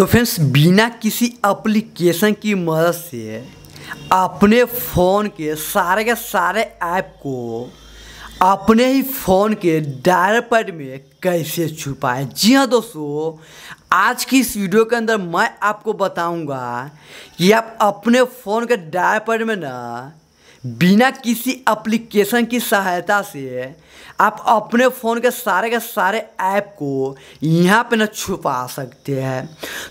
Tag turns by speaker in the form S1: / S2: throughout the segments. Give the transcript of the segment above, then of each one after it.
S1: तो फ्रेंड्स बिना किसी एप्लीकेशन की मदद से अपने फ़ोन के सारे के सारे ऐप को अपने ही फ़ोन के डायर पैड में कैसे छुपाएं जी हाँ दोस्तों आज की इस वीडियो के अंदर मैं आपको बताऊंगा कि आप अपने फ़ोन के डायर पैड में ना बिना किसी एप्लीकेशन की सहायता से आप अपने फ़ोन के सारे के सारे ऐप को यहाँ पे ना छुपा सकते हैं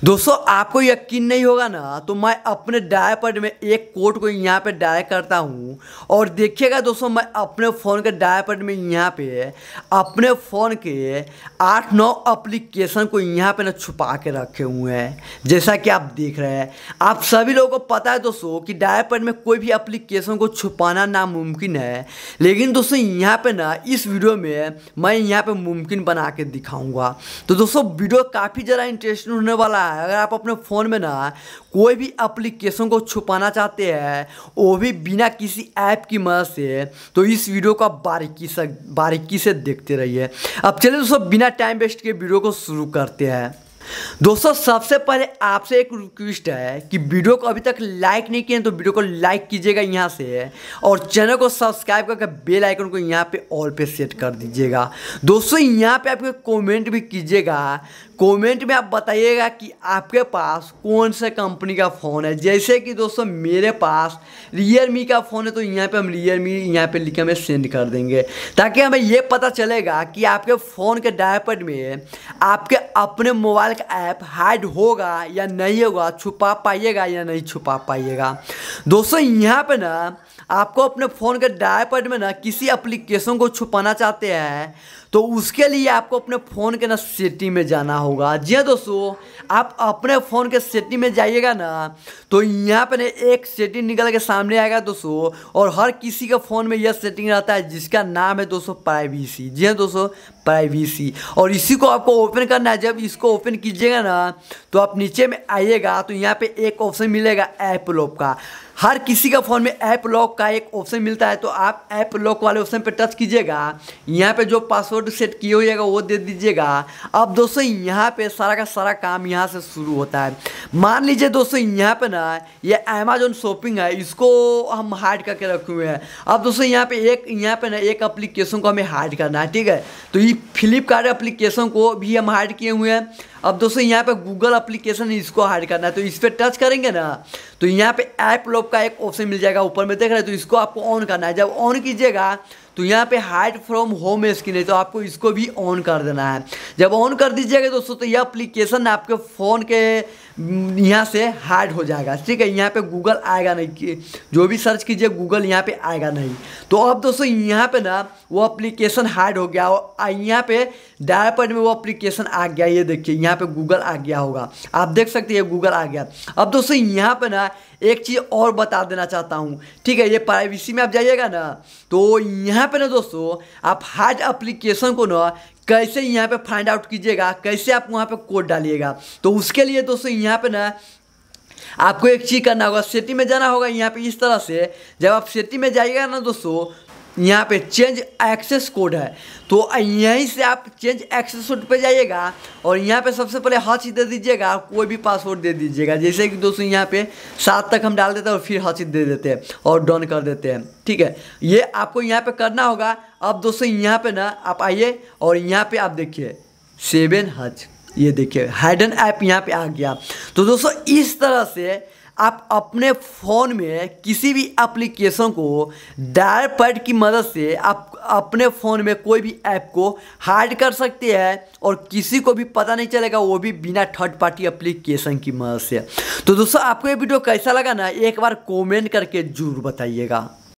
S1: दोस्तों आपको यकीन नहीं होगा ना तो मैं अपने डायपड में एक कोड को यहाँ पे डाय करता हूँ और देखिएगा दोस्तों मैं अपने फ़ोन के डायपड में यहाँ पे अपने फ़ोन के आठ नौ अप्लीकेशन को यहाँ पे ना छुपा के रखे हुए हैं जैसा कि आप देख रहे हैं आप सभी लोगों को पता है दोस्तों कि डायपड में कोई भी अप्लीकेशन को छुपाना नामुमकिन है लेकिन दोस्तों यहाँ पे ना इस इस वीडियो में मैं यहाँ पे मुमकिन बना के दिखाऊंगा तो दोस्तों वीडियो काफ़ी ज़्यादा इंटरेस्टिंग होने वाला है अगर आप अपने फ़ोन में ना कोई भी एप्लीकेशन को छुपाना चाहते हैं वो भी बिना किसी ऐप की मदद से तो इस वीडियो को आप बारीकी से बारीकी से देखते रहिए अब चलिए दोस्तों बिना टाइम वेस्ट के वीडियो को शुरू करते हैं दोस्तों सबसे पहले आपसे एक रिक्वेस्ट है कि वीडियो को अभी तक लाइक नहीं किए तो वीडियो को लाइक कीजिएगा यहाँ से और चैनल को सब्सक्राइब करके बेल आइकन को यहाँ पे ऑल पे सेट कर दीजिएगा दोस्तों यहाँ पे आपके कमेंट भी कीजिएगा कमेंट में आप बताइएगा कि आपके पास कौन से कंपनी का फ़ोन है जैसे कि दोस्तों मेरे पास रियलमी का फ़ोन है तो यहाँ पे हम रियलमी यहाँ पे लिख हमें सेंड कर देंगे ताकि हमें ये पता चलेगा कि आपके फ़ोन के डायपेड में आपके अपने मोबाइल डार्क ऐप हाइड होगा या नहीं होगा छुपा पाइएगा या नहीं छुपा पाइएगा दोस्तों यहाँ पे ना आपको अपने फ़ोन के डायपैड में ना किसी एप्लीकेशन को छुपाना चाहते हैं तो उसके लिए आपको अपने फ़ोन के ना सेटिंग में जाना होगा जी हाँ दोस्तों आप अपने फ़ोन के सेटिंग में जाइएगा ना तो यहाँ पर एक सेटिंग निकल के सामने आएगा दोस्तों और हर किसी के फ़ोन में यह सेटिंग रहता है जिसका नाम है दोस्तों प्राइवेसी जी हाँ दोस्तों प्राइवेसी और इसी को आपको ओपन करना है जब इसको ओपन कीजिएगा ना तो आप नीचे में आइएगा तो यहाँ पर एक ऑप्शन मिलेगा ऐप लॉक का हर किसी का फ़ोन में ऐप लॉक का एक ऑप्शन मिलता है तो आप ऐप लॉक वाले ऑप्शन पर टच कीजिएगा यहाँ पे जो पासवर्ड सेट किए जाएगा वो दे दीजिएगा अब दोस्तों यहाँ पे सारा का सारा काम यहाँ से शुरू होता है मान लीजिए दोस्तों यहाँ पे ना ये अमेजोन शॉपिंग है इसको हम हार्ड करके रखे हुए हैं अब दोस्तों यहाँ पे एक यहाँ पे ना एक अप्लीकेशन को हमें हार्ड करना है ठीक है तो ये फ्लिपकार्ट अप्लीकेशन को भी हम हार्ड किए हुए हैं अब दोस्तों यहाँ पे गूगल अप्लीकेशन इसको हार्ड करना है तो इस पर टच करेंगे ना तो यहाँ पे ऐप लॉक का एक ऑप्शन मिल जाएगा ऊपर में देख रहे हैं तो इसको आपको ऑन करना है जब ऑन कीजिएगा तो यहाँ पे हाइड फ्रॉम होम स्क्रीन है तो आपको इसको भी ऑन कर देना है जब ऑन कर दीजिएगा दोस्तों तो यह अप्लीकेशन आपके फ़ोन के हम्म, यहाँ से हार्ड हो जाएगा ठीक है यहाँ पे गूगल आएगा नहीं जो भी सर्च कीजिए गूगल यहाँ पे आएगा नहीं तो अब दोस्तों यहाँ पे ना वो अप्लीकेशन हार्ड हो गया और यहाँ पे डायरेक्ट में वो अप्लीकेशन आ गया ये देखिए यहाँ पे गूगल आ गया होगा आप देख सकते हैं गूगल आ गया अब दोस्तों यहाँ पे ना एक चीज़ और बता देना चाहता हूँ ठीक है ये प्राइवेसी में आप जाइएगा ना तो यहाँ पे ना दोस्तों आप हार्ड एप्लीकेशन को ना कैसे यहाँ पे फाइंड आउट कीजिएगा कैसे आप वहाँ पे कोड डालिएगा तो उसके लिए दोस्तों यहाँ पे ना आपको एक चीज़ करना होगा सेटिंग में जाना होगा यहाँ पे इस तरह से जब आप सेटिंग में जाइएगा ना दोस्तों यहाँ पे चेंज एक्सेस कोड है तो यहीं से आप चेंज एक्सेस कोड पे जाइएगा और यहाँ पे सबसे पहले हच दे दीजिएगा कोई भी पासवर्ड दे दीजिएगा जैसे कि दोस्तों यहाँ पे सात तक हम डाल देते हैं और फिर हच दे देते हैं और डन कर देते हैं ठीक है ये आपको यहाँ पे करना होगा अब दोस्तों यहाँ पे ना आप आइए और यहाँ पे आप देखिए सेवन हच ये देखिए हाइडन ऐप यहाँ पे आ गया तो दोस्तों इस तरह से आप अपने फ़ोन में किसी भी एप्लीकेशन को डायर पैड की मदद से आप अपने फ़ोन में कोई भी ऐप को हार्ड कर सकते हैं और किसी को भी पता नहीं चलेगा वो भी बिना थर्ड पार्टी एप्लीकेशन की मदद से तो दोस्तों आपको ये वीडियो कैसा लगा ना एक बार कमेंट करके ज़रूर बताइएगा